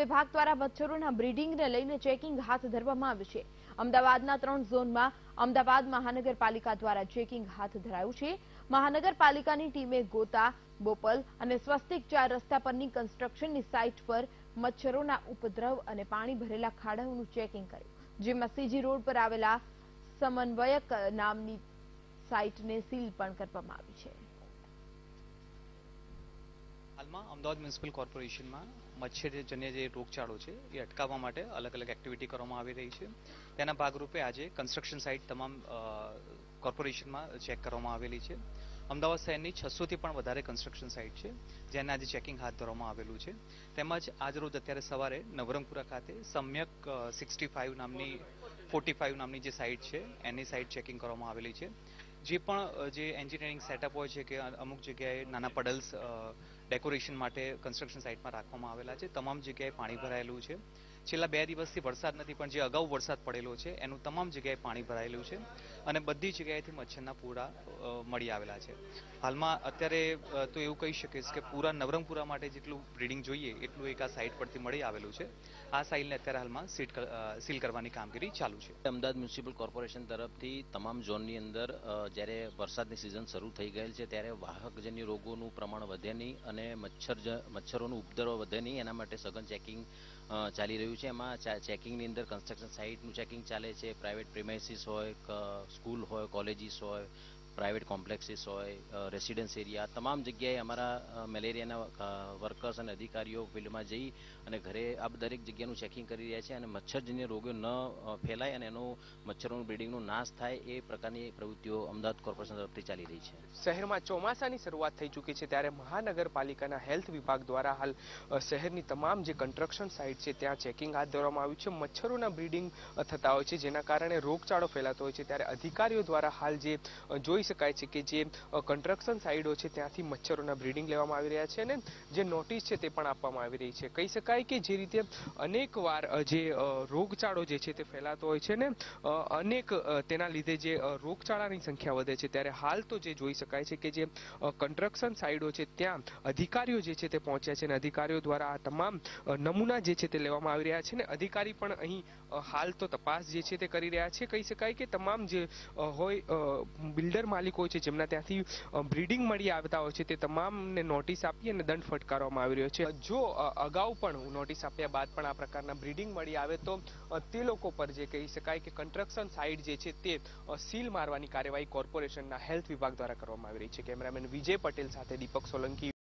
વિભાગ દ્વારા મચ્છરોના બ્રીડિંગને લઈને ચેકિંગ હાથ ધરવામાં આવ્યું છે અમદાવાદના ત્રણ ઝોનમાં અમદાવાદ મહાનગરપાલિકા દ્વારા ચેકિંગ હાથ ધરાયું છે મહાનગરપાલિકાની ટીમે ગોતા બોપલ અને સ્વસ્તિક ચાર રસ્તા પરની કન્સ્ટ્રક્શનની સાઇટ પર મચ્છરોના ઉપદ્રવ અને પાણી ભરેલા ખાડાઓનું ચેકિંગ કર્યું જેમાં સીજી રોડ પર આવેલા સમન્વયક નામની સાઇટને સીલ પણ કરવામાં આવી છે હાલમાં અમદાવાદ મ્યુનિસિપલ કોર્પોરેશનમાં મચ્છરજન્ય જે રોગચાળો છે એ અટકાવવા માટે અલગ અલગ એક્ટિવિટી કરવામાં આવી રહી છે તેના ભાગરૂપે આજે કન્સ્ટ્રક્શન સાઇટ તમામ કોર્પોરેશનમાં ચેક કરવામાં આવેલી છે અમદાવાદ શહેરની છસોથી પણ વધારે કન્સ્ટ્રક્શન સાઇટ છે જેને આજે ચેકિંગ હાથ ધરવામાં આવેલું છે તેમજ આજરોજ અત્યારે સવારે નવરંગપુરા ખાતે સમ્યક સિક્સટી ફાઇવ નામની ફોર્ટી ફાઇવ નામની જે સાઇટ છે એની સાઇટ ચેકિંગ કરવામાં આવેલી છે જે પણ જે એન્જિનિયરિંગ સેટઅપ હોય છે કે અમુક જગ્યાએ નાના પડલ્સ ડેકોરેશન માટે કન્સ્ટ્રક્શન સાઇટમાં રાખવામાં આવેલા છે તમામ જગ્યાએ પાણી ભરાયેલું છે છેલ્લા બે દિવસથી વરસાદ નથી પણ જે અગાઉ વરસાદ પડેલો છે એનું તમામ જગ્યાએ પાણી ભરાયેલું છે અને બધી જગ્યાએથી મચ્છરના પૂરા મળી આવેલા છે હાલમાં અત્યારે તો એવું કહી શકીશ કે પૂરા નવરંગપુરા માટે જેટલું બ્રિડિંગ જોઈએ એટલું એક આ સાઇટ પરથી મળી આવેલું છે આ સાઇલને અત્યારે હાલમાં સીટ સીલ કરવાની કામગીરી ચાલુ છે અમદાવાદ મ્યુનિસિપલ કોર્પોરેશન તરફથી તમામ ઝોનની અંદર જ્યારે વરસાદની સિઝન શરૂ થઈ ગયેલ છે ત્યારે વાહકજન્ય રોગોનું પ્રમાણ વધે નહીં અને મચ્છર મચ્છરોનું ઉપદ્રવ વધે નહીં એના માટે સઘન ચેકિંગ ચાલી રહ્યું છે છે એમાં ચેકિંગની અંદર કન્સ્ટ્રક્શન સાઇટનું ચેકિંગ ચાલે છે પ્રાઇવેટ પ્રિમાઇસીસ હોય સ્કૂલ હોય કોલેજીસ હોય પ્રાઇવેટ કોમ્પ્લેક્સીસ હોય રેસિડન્સ એરિયા તમામ જગ્યાએ અમારા મેલેરિયાના વર્કર્સ અને અધિકારીઓ ફિલ્ડમાં જઈ અને ઘરે આ દરેક જગ્યાનું ચેકિંગ કરી રહ્યા છે અને મચ્છરજન્ય રોગો ન ફેલાય અને એનો મચ્છરોનું બ્રીડિંગનો નાશ થાય એ પ્રકારની પ્રવૃત્તિઓ અમદાવાદ કોર્પોરેશન તરફથી ચાલી રહી છે શહેરમાં ચોમાસાની શરૂઆત થઈ ચૂકી છે ત્યારે મહાનગરપાલિકાના હેલ્થ વિભાગ દ્વારા હાલ શહેરની તમામ જે કન્સ્ટ્રક્શન સાઇટ છે ત્યાં ચેકિંગ હાથ ધરવામાં આવ્યું છે મચ્છરોના બ્રિડિંગ થતા હોય છે જેના કારણે રોગચાળો ફેલાતો હોય છે ત્યારે અધિકારીઓ દ્વારા હાલ જે જોઈ શકાય છે કે જે કન્સ્ટ્રક્શન સાઇડો છે ત્યાંથી મચ્છરોના બ્રિડિંગ લેવામાં આવી રહ્યા છે અને જે નોટિસ છે તે પણ આપવામાં આવી રહી છે કહી શકાય કે જે રીતે અનેક વાર જે રોગચાળો જે છે તે ફેલાતો હોય છે ને અનેક તેના લીધે જે રોગચાળાની સંખ્યા વધે છે ત્યારે હાલ તો જે જોઈ શકાય છે કે જે કન્સ્ટ્રક્શન સાઇડો છે ત્યાં અધિકારીઓ જે છે તે પહોંચ્યા છે અને અધિકારીઓ દ્વારા આ તમામ નમૂના જે છે તે લેવામાં આવી રહ્યા છે ને અધિકારી પણ અહીં હાલ તો તપાસ જે છે તે કરી રહ્યા છે કહી શકાય કે તમામ જે હોય બિલ્ડર માલિકો છે જેમના ત્યાંથી બ્રીડિંગ મળી આવતા હોય છે તે તમામને નોટિસ આપી અને દંડ ફટકારવામાં આવી રહ્યો છે જો અગાઉ પણ નોટિસ આપ્યા બાદ પણ આ પ્રકારના બ્રીડિંગ મળી આવે તો તે લોકો પર જે કહી શકાય કે કન્સ્ટ્રક્શન સાઇટ જે છે તે સીલ મારવાની કાર્યવાહી કોર્પોરેશનના હેલ્થ વિભાગ દ્વારા કરવામાં આવી રહી છે કેમેરામેન વિજય પટેલ સાથે દીપક સોલંકી